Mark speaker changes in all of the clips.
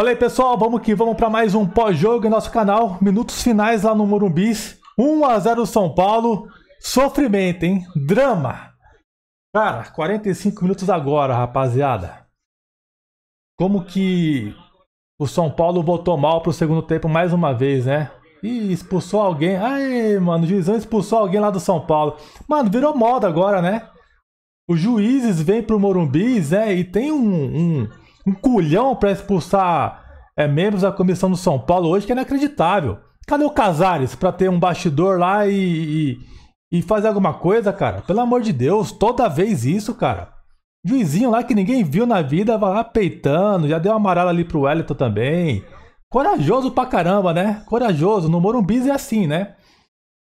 Speaker 1: Olha aí, pessoal, vamos que vamos para mais um pós-jogo em nosso canal. Minutos finais lá no Morumbi. 1 a 0 São Paulo. Sofrimento, hein? Drama. Cara, 45 minutos agora, rapaziada. Como que o São Paulo botou mal pro segundo tempo mais uma vez, né? E expulsou alguém. Ai, mano, o juizão expulsou alguém lá do São Paulo. Mano, virou moda agora, né? Os juízes vêm pro Morumbi, né? E tem um, um um culhão para expulsar é, membros da comissão do São Paulo hoje que é inacreditável. Cadê o Casares para ter um bastidor lá e, e, e, fazer alguma coisa, cara? Pelo amor de Deus, toda vez isso, cara. Juizinho lá que ninguém viu na vida, vai lá peitando, já deu uma amarela ali pro Wellington também. Corajoso pra caramba, né? Corajoso. No Morumbis é assim, né?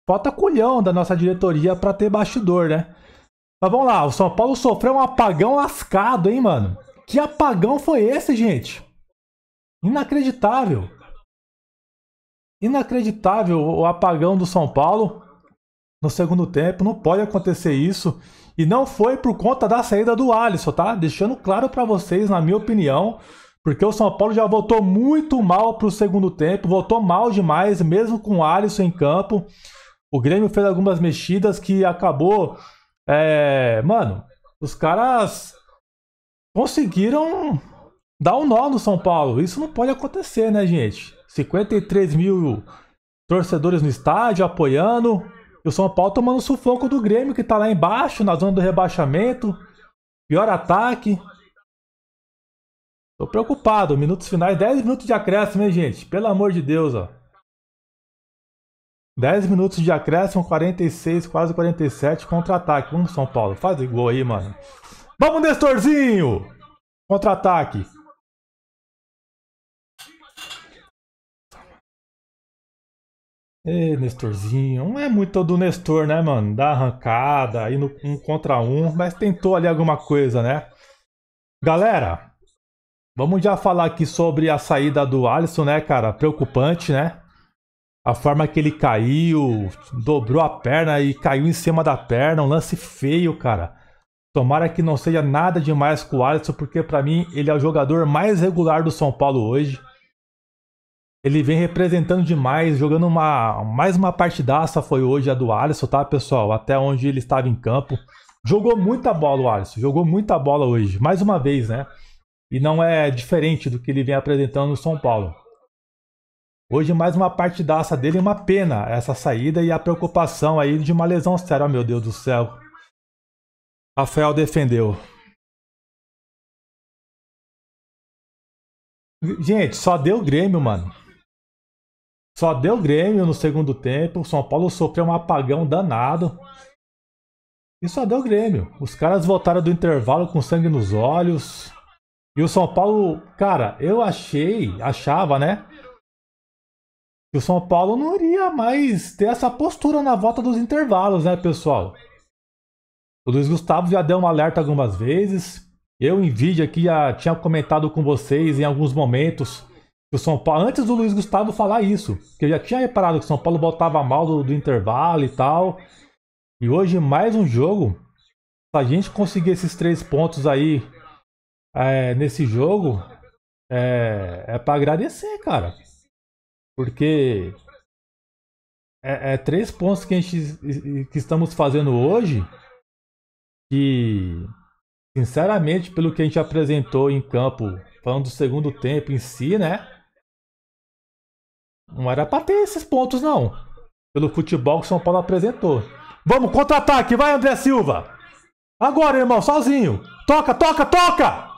Speaker 1: Falta culhão da nossa diretoria pra ter bastidor, né? Mas vamos lá, o São Paulo sofreu um apagão lascado, hein, mano? Que apagão foi esse, gente? Inacreditável. Inacreditável o apagão do São Paulo no segundo tempo. Não pode acontecer isso. E não foi por conta da saída do Alisson, tá? Deixando claro para vocês, na minha opinião, porque o São Paulo já voltou muito mal para o segundo tempo, voltou mal demais, mesmo com o Alisson em campo. O Grêmio fez algumas mexidas que acabou. É, mano, os caras conseguiram dar um nó no São Paulo. Isso não pode acontecer, né, gente? 53 mil torcedores no estádio apoiando. E o São Paulo tomando sufoco do Grêmio, que tá lá embaixo, na zona do
Speaker 2: rebaixamento. Pior ataque. Tô preocupado. Minutos finais, 10 minutos de acréscimo, hein, gente? Pelo amor de Deus, ó.
Speaker 1: 10 minutos de acréscimo, 46, quase 47, contra-ataque. Vamos, São Paulo. Faz
Speaker 2: gol aí, mano. Vamos, Nestorzinho! Contra-ataque. Ê, Nestorzinho. Não é muito do Nestor, né, mano? Da arrancada, aí no um contra um,
Speaker 1: mas tentou ali alguma coisa, né? Galera, vamos já falar aqui sobre a saída do Alisson, né, cara? Preocupante, né? A forma que ele caiu, dobrou a perna e caiu em cima da perna, um lance feio, cara. Tomara que não seja nada demais com o Alisson, porque para mim ele é o jogador mais regular do São Paulo hoje. Ele vem representando demais, jogando uma mais uma partidaça foi hoje a do Alisson, tá, pessoal? Até onde ele estava em campo. Jogou muita bola o Alisson, jogou muita bola hoje, mais uma vez, né? E não é diferente do que ele vem apresentando no São Paulo. Hoje mais uma partidaça dele, uma pena
Speaker 2: essa saída e a preocupação aí de uma lesão séria, meu Deus do céu. Rafael defendeu. Gente, só deu Grêmio, mano. Só deu Grêmio no segundo
Speaker 1: tempo. O São Paulo sofreu um apagão danado. E só deu Grêmio. Os caras voltaram do intervalo com sangue nos olhos. E o São Paulo, cara, eu achei, achava, né? Que o São Paulo não iria mais ter essa postura na volta dos intervalos, né, pessoal? O Luiz Gustavo já deu um alerta algumas vezes. Eu, em vídeo aqui, já tinha comentado com vocês em alguns momentos que o São Paulo, antes do Luiz Gustavo falar isso, que eu já tinha reparado que o São Paulo botava mal do, do intervalo e tal. E hoje, mais um jogo. Se a gente conseguir esses três pontos aí é, nesse jogo, é, é para agradecer, cara. Porque é, é, três pontos que, a gente, que estamos fazendo hoje que, sinceramente, pelo que a gente apresentou em campo, falando do segundo tempo em si, né? Não era pra ter esses pontos, não. Pelo futebol que o São Paulo apresentou. Vamos, contra-ataque, vai André Silva! Agora, irmão, sozinho! Toca, toca, toca!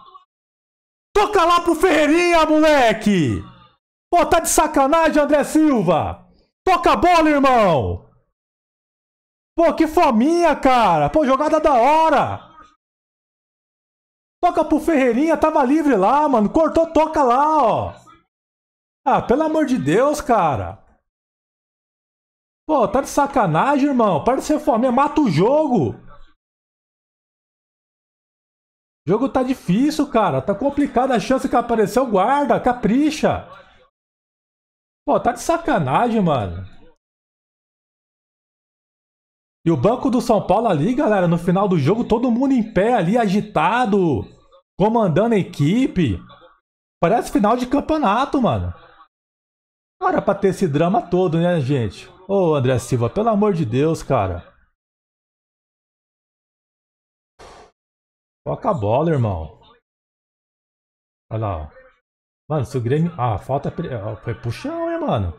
Speaker 1: Toca lá pro Ferreirinha, moleque! Pô, tá de sacanagem, André Silva! Toca a bola, irmão! Pô, que fominha, cara! Pô, jogada da hora!
Speaker 2: Toca pro Ferreirinha, tava livre lá, mano. Cortou, toca lá, ó. Ah, pelo amor de Deus, cara. Pô, tá de sacanagem, irmão. Para de ser fominha, mata o jogo. O jogo tá difícil, cara. Tá complicado a chance que apareceu, guarda, capricha. Pô, tá de sacanagem, mano. E o banco do São Paulo ali, galera, no final do jogo, todo
Speaker 1: mundo em pé ali, agitado, comandando a equipe. Parece
Speaker 2: final de campeonato, mano. Não era pra ter esse drama todo, né, gente? Ô, André Silva, pelo amor de Deus, cara. Toca a bola, irmão. Olha lá, ó. Mano, se o Grêmio... Ah, falta... É foi puxão, hein, mano.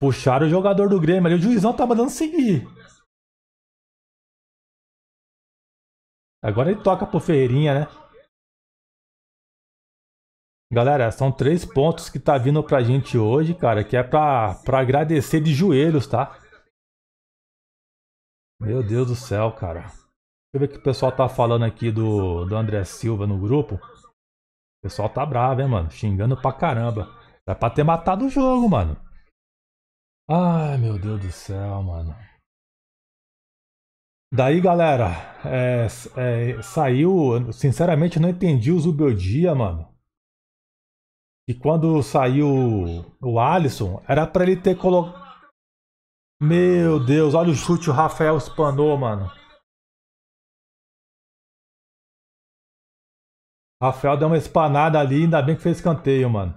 Speaker 2: Puxaram o jogador do Grêmio ali. O juizão tava dando seguir. Agora ele toca por Ferreirinha, né?
Speaker 1: Galera, são três pontos que tá vindo pra gente hoje, cara, que é pra, pra agradecer de joelhos, tá? Meu Deus do céu, cara. Deixa eu ver o que o pessoal tá falando aqui do, do André Silva no grupo. O pessoal tá bravo, hein, mano? Xingando pra caramba. Dá pra ter matado o jogo, mano.
Speaker 2: Ai, meu Deus do céu, mano. Daí, galera, é,
Speaker 1: é, saiu. Sinceramente, não entendi o Zubeldia, mano. E quando saiu o Alisson, era para ele ter colocado.
Speaker 2: Meu Deus, olha o chute, o Rafael espanou, mano. Rafael deu uma espanada ali, ainda bem que fez canteio, mano.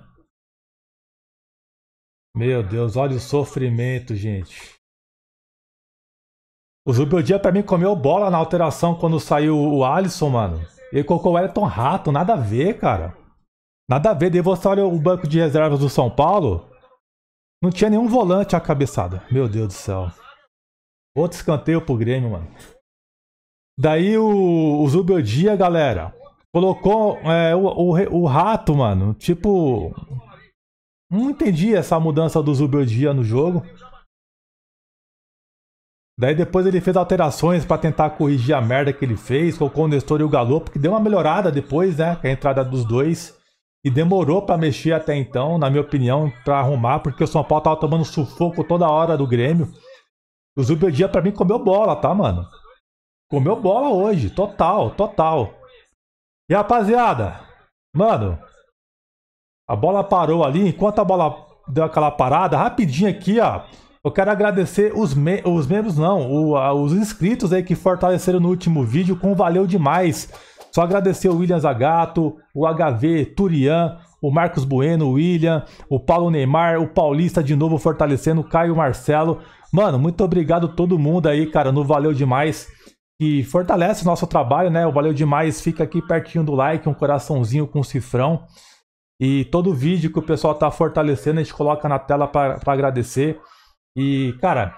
Speaker 2: Meu Deus, olha o sofrimento, gente. O Zubeldia pra mim comeu bola na alteração quando
Speaker 1: saiu o Alisson, mano. Ele colocou o Elton Rato, nada a ver, cara. Nada a ver. Daí você olha o banco de reservas do São Paulo. Não tinha nenhum volante a cabeçada. Meu Deus do céu. Outro escanteio pro Grêmio, mano. Daí o, o Zubeldia, galera, colocou é, o, o, o rato, mano. Tipo. Não entendi essa mudança do Zubeldia no jogo. Daí depois ele fez alterações para tentar corrigir a merda que ele fez, colocou o Nestor e o Galopo, que deu uma melhorada depois, né? Com a entrada dos dois. E demorou para mexer até então, na minha opinião, para arrumar, porque o São Paulo tava tomando sufoco toda hora do Grêmio. O Zubeldia para mim comeu bola, tá, mano? Comeu bola hoje, total, total. E rapaziada, mano, a bola parou ali, enquanto a bola deu aquela parada, rapidinho aqui, ó. Eu quero agradecer os, me os membros, não, o, a, os inscritos aí que fortaleceram no último vídeo, com valeu demais. Só agradecer o William Zagato, o HV, Turian, o Marcos Bueno, o William, o Paulo Neymar, o Paulista de novo fortalecendo, o Caio Marcelo. Mano, muito obrigado todo mundo aí, cara, no Valeu Demais, que fortalece o nosso trabalho, né? O Valeu Demais fica aqui pertinho do like, um coraçãozinho com cifrão. E todo vídeo que o pessoal tá fortalecendo, a gente coloca na tela para agradecer. E, cara,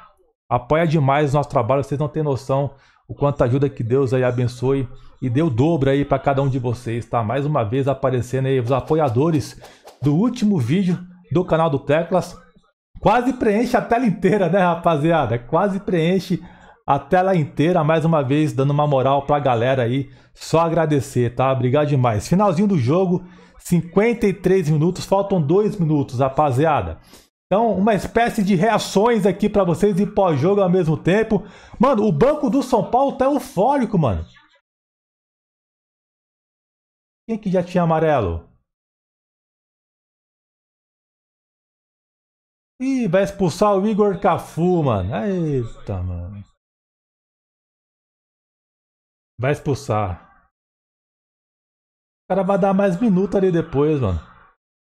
Speaker 1: apoia demais o nosso trabalho, vocês não têm noção o quanto ajuda que Deus aí abençoe e deu dobro aí para cada um de vocês, tá? Mais uma vez aparecendo aí os apoiadores do último vídeo do canal do Teclas. Quase preenche a tela inteira, né, rapaziada? Quase preenche a tela inteira, mais uma vez dando uma moral pra galera aí. Só agradecer, tá? Obrigado demais. Finalzinho do jogo, 53 minutos, faltam 2 minutos, rapaziada. Então, uma espécie de reações aqui
Speaker 2: para vocês e pós-jogo ao mesmo tempo. Mano, o banco do São Paulo tá eufórico, mano. Quem que já tinha amarelo? Ih, vai expulsar o Igor Cafu, mano. Eita, mano. Vai expulsar. O cara vai dar mais minuto ali depois, mano.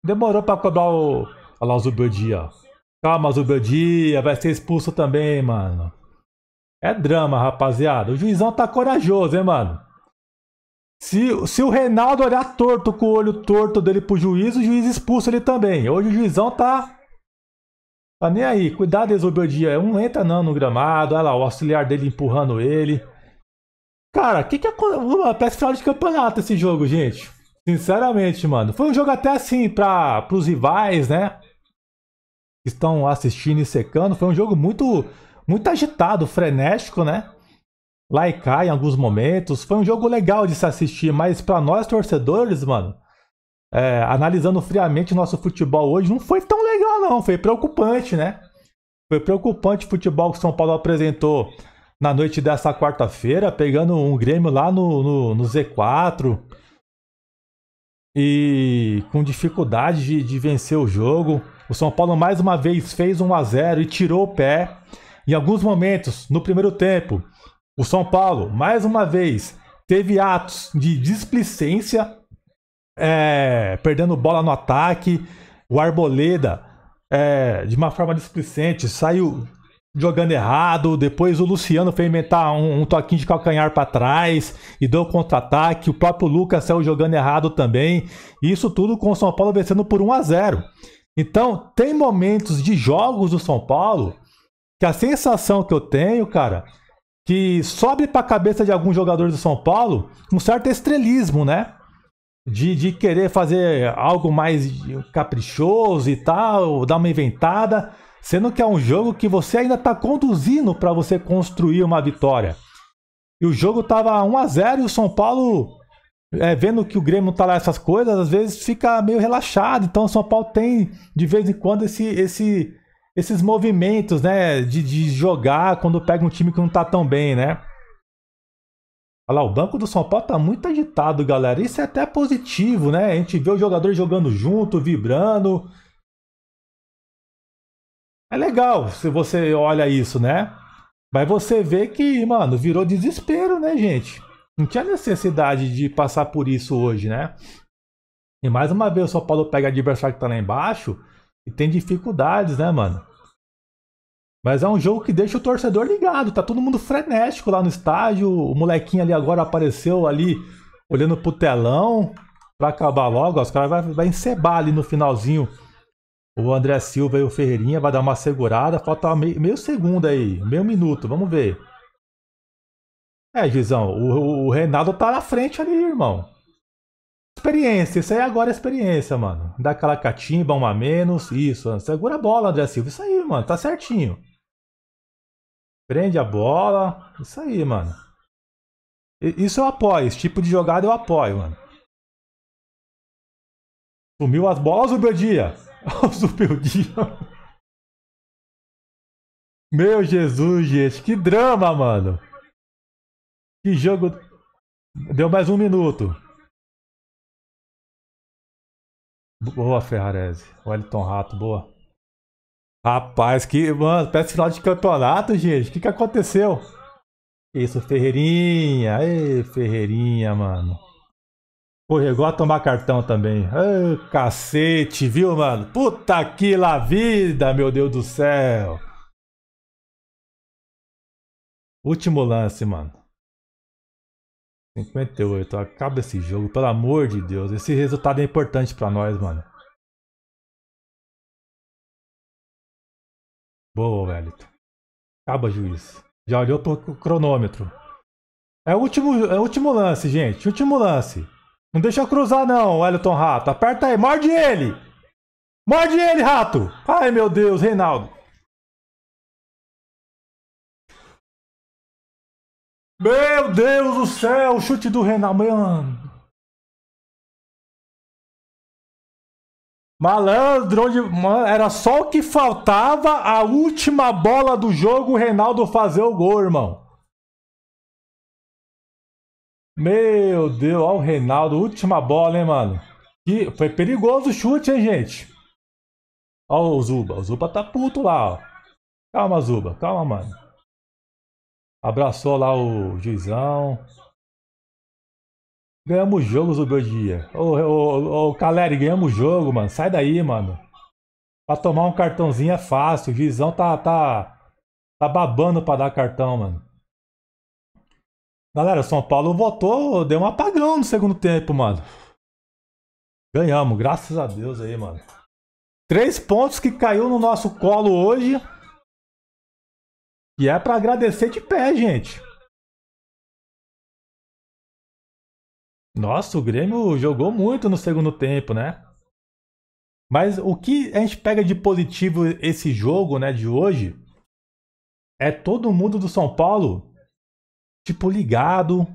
Speaker 1: Demorou pra cobrar o Olha lá o ó. Calma, Zubeldia, vai ser expulso também, mano. É drama, rapaziada. O juizão tá corajoso, hein, mano? Se, se o Reinaldo olhar torto com o olho torto dele pro juiz, o juiz expulsa ele também. Hoje o juizão tá. Tá nem aí. Cuidado, Zubeldia. É, um entra não no gramado. Olha lá, o auxiliar dele empurrando ele. Cara, o que que aconteceu? Parece final de campeonato esse jogo, gente. Sinceramente, mano. Foi um jogo até assim para os rivais, né? estão assistindo e secando. Foi um jogo muito, muito agitado, frenético, né? Lá e cá em alguns momentos. Foi um jogo legal de se assistir, mas para nós torcedores, mano, é, analisando friamente nosso futebol hoje, não foi tão legal, não. Foi preocupante, né? Foi preocupante o futebol que o São Paulo apresentou na noite dessa quarta-feira, pegando um Grêmio lá no, no, no Z4 e com dificuldade de, de vencer o jogo. O São Paulo mais uma vez fez 1 a 0 e tirou o pé. Em alguns momentos, no primeiro tempo, o São Paulo mais uma vez teve atos de displicência, é, perdendo bola no ataque. O Arboleda, é, de uma forma displicente, saiu jogando errado. Depois o Luciano foi inventar um, um toquinho de calcanhar para trás e deu contra-ataque. O próprio Lucas saiu jogando errado também. Isso tudo com o São Paulo vencendo por 1 a 0. Então, tem momentos de jogos do São Paulo que a sensação que eu tenho, cara, que sobe para a cabeça de alguns jogadores do São Paulo um certo estrelismo, né? De, de querer fazer algo mais caprichoso e tal, dar uma inventada, sendo que é um jogo que você ainda está conduzindo para você construir uma vitória. E o jogo tava 1 a 0 e o São Paulo é, vendo que o Grêmio tá lá essas coisas, às vezes fica meio relaxado. Então o São Paulo tem de vez em quando esse, esse, esses movimentos, né? De, de jogar quando pega um time que não tá tão bem, né? Olha lá, o banco do São Paulo tá muito agitado, galera. Isso é até positivo, né? A gente vê os jogadores jogando junto, vibrando. É legal se você olha isso, né? Mas você vê que, mano, virou desespero, né, gente? Não tinha necessidade de passar por isso hoje, né? E mais uma vez o São Paulo pega adversário que tá lá embaixo e tem dificuldades, né, mano? Mas é um jogo que deixa o torcedor ligado, tá todo mundo frenético lá no estádio. O molequinho ali agora apareceu ali olhando pro telão pra acabar logo. os caras vai, vai encebar ali no finalzinho. O André Silva e o Ferreirinha vai dar uma segurada. Falta meio, meio segundo aí, meio minuto, vamos ver. É, Gizão, o, o Reinaldo tá na frente ali, irmão. Experiência, isso aí é agora é experiência, mano. Dá aquela catimba, uma menos, isso. Segura a bola, André Silva. Isso aí, mano, tá certinho.
Speaker 2: Prende a bola, isso aí, mano. Isso eu apoio, esse tipo de jogada eu apoio, mano. Sumiu as bolas, o dia. O Dia. Meu Jesus, gente, que drama, mano. Que jogo. Deu mais um minuto. Boa, Ferrarese. Wellington Rato, boa. Rapaz, que. Mano, parece final de
Speaker 1: campeonato, gente. O que, que aconteceu? Isso, Ferreirinha. Ferreirinha, mano. Corregou a tomar cartão também. Ei, cacete,
Speaker 2: viu, mano? Puta que lá vida, meu Deus do céu. Último lance, mano. 58. Tá? Acaba esse jogo, pelo amor de Deus. Esse resultado é importante pra nós, mano. Boa, Wellington. Acaba, juiz. Já olhou o cronômetro. É o último, é o último
Speaker 1: lance, gente. Último lance. Não deixa eu cruzar, não, Wellington Rato. Aperta aí, morde ele!
Speaker 2: Morde ele, rato! Ai, meu Deus, Reinaldo. Meu Deus do céu, chute do Renan, mano. Malandro, onde, mano, era só o que faltava a última bola
Speaker 1: do jogo, o Reinaldo fazer o gol, irmão. Meu Deus, olha o Reinaldo, última bola, hein, mano. Que foi perigoso o chute,
Speaker 2: hein, gente. Olha o Zuba, o Zuba tá puto lá, ó. Calma, Zuba, calma, mano. Abraçou lá o juizão.
Speaker 1: Ganhamos jogos do dia. Ô, ô, ô, Caleri, ganhamos jogo, mano. Sai daí, mano. Pra tomar um cartãozinho é fácil. O juizão tá, tá, tá babando pra dar cartão, mano. Galera, São Paulo votou, deu um apagão no segundo tempo, mano. Ganhamos, graças a Deus
Speaker 2: aí, mano. Três pontos que caiu no nosso colo hoje. E é para agradecer de pé, gente. Nossa, o Grêmio jogou muito no segundo tempo, né?
Speaker 1: Mas o que a gente pega de positivo esse jogo, né, de hoje, é todo mundo do São Paulo tipo ligado,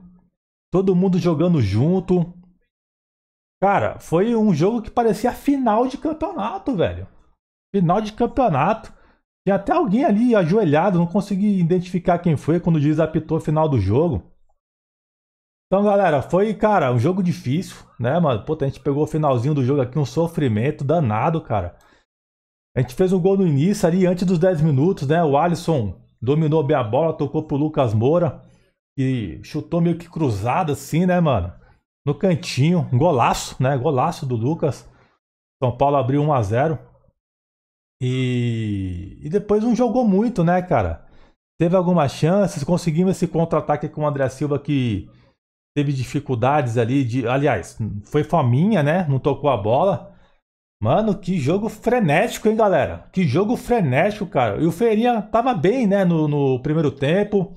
Speaker 1: todo mundo jogando junto. Cara, foi um jogo que parecia final de campeonato, velho. Final de campeonato. Tem até alguém ali ajoelhado, não consegui identificar quem foi quando o juiz apitou o final do jogo. Então, galera, foi, cara, um jogo difícil, né, mano? Pô, a gente pegou o finalzinho do jogo aqui, um sofrimento danado, cara. A gente fez um gol no início ali, antes dos 10 minutos, né? O Alisson dominou bem a bola, tocou pro Lucas Moura e chutou meio que cruzado assim, né, mano? No cantinho, um golaço, né? Golaço do Lucas. São Paulo abriu 1 a 0. E e depois não jogou muito, né, cara? Teve algumas chances, conseguimos esse contra-ataque com o André Silva que teve dificuldades ali de, aliás, foi faminha, né? Não tocou a bola. Mano, que jogo frenético, hein, galera? Que jogo frenético, cara. E o Feirinha tava bem, né, no, no primeiro tempo.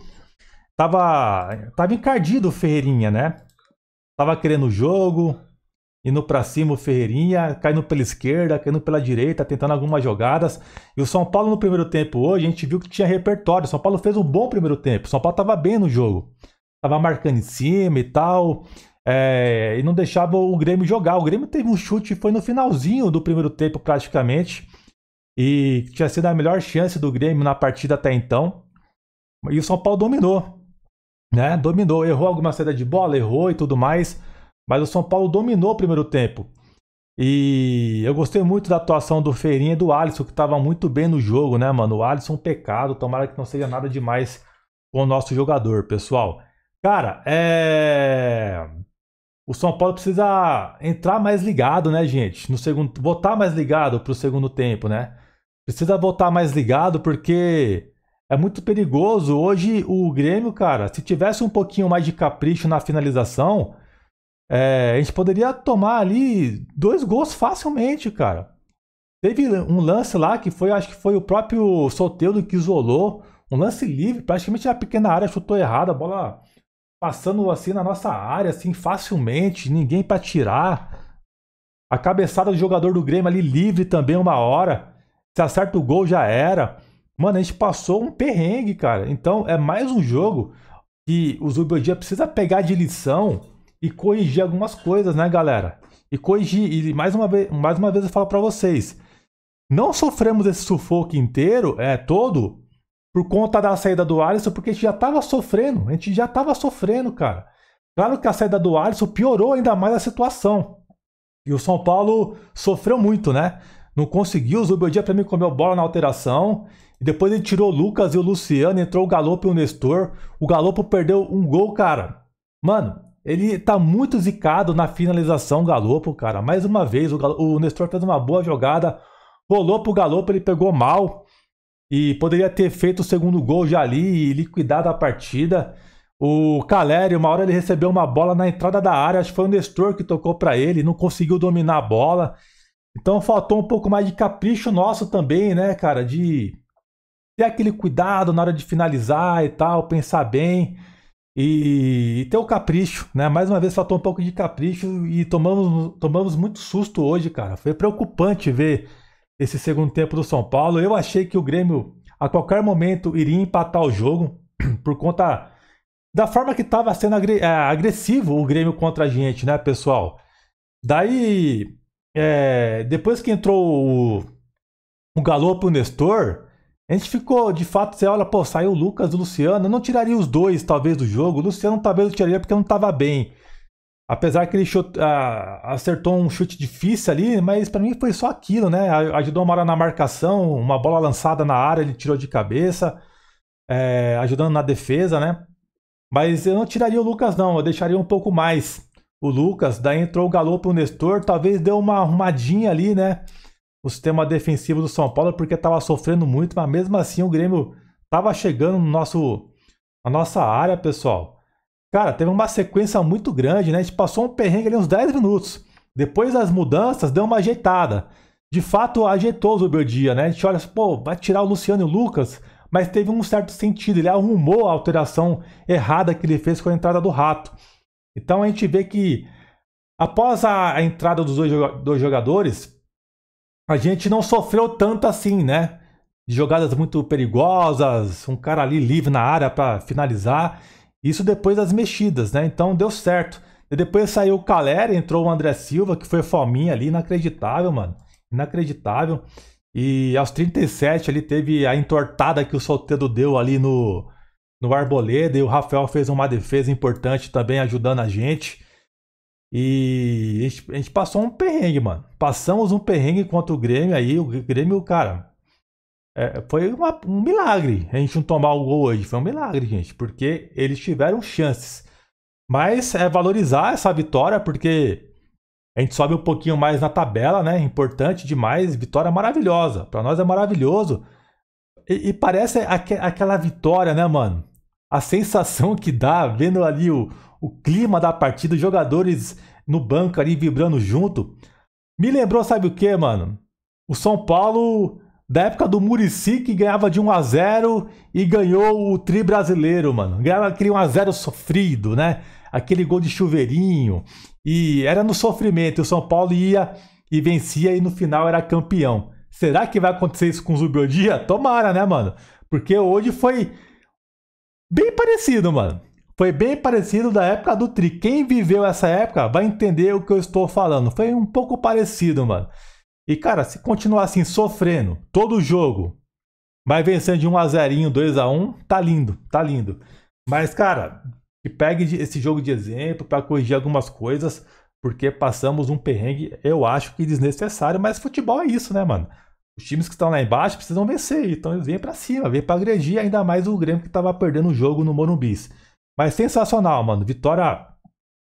Speaker 1: Tava, tava encardido o Ferreirinha, né? Tava querendo o jogo, indo para cima o Ferreirinha, caindo pela esquerda, caindo pela direita, tentando algumas jogadas. E o São Paulo no primeiro tempo hoje, a gente viu que tinha repertório. O São Paulo fez um bom primeiro tempo. O São Paulo estava bem no jogo. Tava marcando em cima e tal. É, e não deixava o Grêmio jogar. O Grêmio teve um chute, foi no finalzinho do primeiro tempo praticamente. E tinha sido a melhor chance do Grêmio na partida até então. E o São Paulo dominou. Né? Dominou, errou alguma saída de bola, errou e tudo mais mas o São Paulo dominou o primeiro tempo. E eu gostei muito da atuação do Feirinha e do Alisson, que estava muito bem no jogo, né, mano? O Alisson, pecado. Tomara que não seja nada demais com o nosso jogador, pessoal. Cara, é. O São Paulo precisa entrar mais ligado, né, gente? No segundo, voltar mais ligado para o segundo tempo, né? Precisa voltar mais ligado porque é muito perigoso. Hoje o Grêmio, cara, se tivesse um pouquinho mais de capricho na finalização, é, a gente poderia tomar ali dois gols facilmente, cara. Teve um lance lá que foi, acho que foi o próprio Soteudo que isolou. Um lance livre, praticamente na pequena área, chutou errado, a bola passando assim na nossa área, assim, facilmente, ninguém para tirar. A cabeçada do jogador do Grêmio ali livre também uma hora. Se acerta o gol, já era. Mano, a gente passou um perrengue, cara. Então é mais um jogo que o Zubodia precisa pegar de lição e corrigir algumas coisas, né, galera? E corrigir, e mais uma vez, mais uma vez eu falo para vocês, não sofremos esse sufoco inteiro, é todo, por conta da saída do Alisson, porque a gente já tava sofrendo, a gente já tava sofrendo, cara. Claro que a saída do Alisson piorou ainda mais a situação. E o São Paulo sofreu muito, né? Não conseguiu, o Zubeldia para mim comeu bola na alteração. E depois ele tirou o Lucas e o Luciano, entrou o Galopo e o Nestor. O Galopo perdeu um gol, cara. Mano, ele tá muito zicado na finalização, Galopo, cara. Mais uma vez, o, Galo, o Nestor fez uma boa jogada. Rolou pro Galopo, ele pegou mal. E poderia ter feito o segundo gol já ali e liquidado a partida. O Caleri, uma hora ele recebeu uma bola na entrada da área, acho que foi o Nestor que tocou para ele, não conseguiu dominar a bola. Então faltou um pouco mais de capricho nosso também, né, cara? De ter aquele cuidado na hora de finalizar e tal, pensar bem. E, e ter o capricho, né? Mais uma vez faltou um pouco de capricho e tomamos, tomamos muito susto hoje, cara. Foi preocupante ver esse segundo tempo do São Paulo. Eu achei que o Grêmio a qualquer momento iria empatar o jogo por conta da forma que estava sendo é, agressivo o Grêmio contra a gente, né, pessoal? Daí, é, depois que entrou o, o Galo pro Nestor, a gente ficou, de fato, você olha, pô, saiu o Lucas, o Luciano. Eu não tiraria os dois, talvez, do jogo. O Luciano talvez eu tiraria porque não estava bem. Apesar que ele chute, ah, acertou um chute difícil ali, mas para mim foi só aquilo, né? Ajudou uma hora na marcação, uma bola lançada na área, ele tirou de cabeça, é, ajudando na defesa, né? Mas eu não tiraria o Lucas, não, eu deixaria um pouco mais o Lucas. Daí entrou o Galo pro Nestor, talvez deu uma arrumadinha ali, né? o sistema defensivo do São Paulo porque estava sofrendo muito, mas mesmo assim o Grêmio estava chegando no nosso, na nossa área, pessoal. Cara, teve uma sequência muito grande, né? A gente passou um perrengue ali uns 10 minutos. Depois das mudanças, deu uma ajeitada. De fato, ajeitou o Zubeldia, né? A gente olha, assim, pô, vai tirar o Luciano e o Lucas, mas teve um certo sentido. Ele arrumou a alteração errada que ele fez com a entrada do Rato. Então a gente vê que após a, entrada dos dois jogadores, a gente não sofreu tanto assim, né? Jogadas muito perigosas, um cara ali livre na área para finalizar. Isso depois das mexidas, né? Então deu certo. E depois saiu o Caleri, entrou o André Silva, que foi fominha ali, inacreditável, mano. Inacreditável. E aos 37 ali teve a entortada que o Solteiro deu ali no, no Arboleda. E o Rafael fez uma defesa importante também, ajudando a gente. E a gente passou um perrengue, mano. Passamos um perrengue contra o Grêmio aí. O Grêmio, cara, é, foi uma, um milagre a gente não tomar o gol hoje. Foi um milagre, gente, porque eles tiveram chances. Mas é valorizar essa vitória, porque a gente sobe um pouquinho mais na tabela, né? Importante demais. Vitória maravilhosa. Para nós é maravilhoso. E, e parece aqu aquela vitória, né, mano? A sensação que dá vendo ali o, o clima da partida, os jogadores no banco ali vibrando junto. Me lembrou, sabe o que, mano? O São Paulo da época do Murici que ganhava de 1 a 0 e ganhou o tri brasileiro, mano. Ganhava aquele 1 a 0 sofrido, né? Aquele gol de chuveirinho e era no sofrimento. O São Paulo ia e vencia e no final era campeão. Será que vai acontecer isso com o Zubeldia? Tomara, né, mano? Porque hoje foi bem parecido, mano. Foi bem parecido da época do Tri. Quem viveu essa época vai entender o que eu estou falando. Foi um pouco parecido, mano. E, cara, se continuar assim, sofrendo, todo jogo, vai vencendo de 1x0, 2x1, tá lindo, tá lindo. Mas, cara, que pegue esse jogo de exemplo para corrigir algumas coisas, porque passamos um perrengue, eu acho que desnecessário, mas futebol é isso, né, mano? Os times que estão lá embaixo precisam vencer, então eles vêm para cima, vêm para agredir ainda mais o Grêmio que estava perdendo o jogo no Morumbis. Mas sensacional, mano. Vitória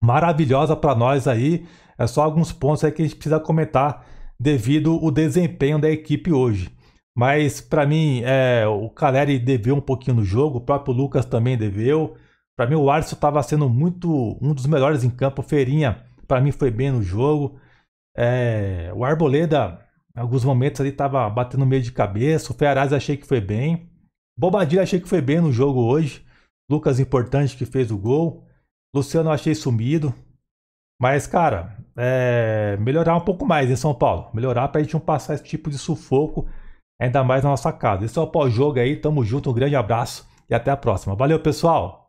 Speaker 1: maravilhosa para nós aí. É só alguns pontos aí que a gente precisa comentar devido o desempenho da equipe hoje. Mas para mim, é, o Caleri deveu um pouquinho no jogo, o próprio Lucas também deveu. Para mim, o Arson estava sendo muito um dos melhores em campo. Feirinha, para mim, foi bem no jogo. É, o Arboleda, em alguns momentos ali, estava batendo meio de cabeça. O Ferraz achei que foi bem. Bobadilha achei que foi bem no jogo hoje. Lucas importante que fez o gol. Luciano achei sumido. Mas, cara, é... melhorar um pouco mais em São Paulo. Melhorar pra gente não passar esse tipo de sufoco, ainda mais na nossa casa. Esse é o pós-jogo aí. Tamo junto, um grande abraço e até a próxima. Valeu, pessoal!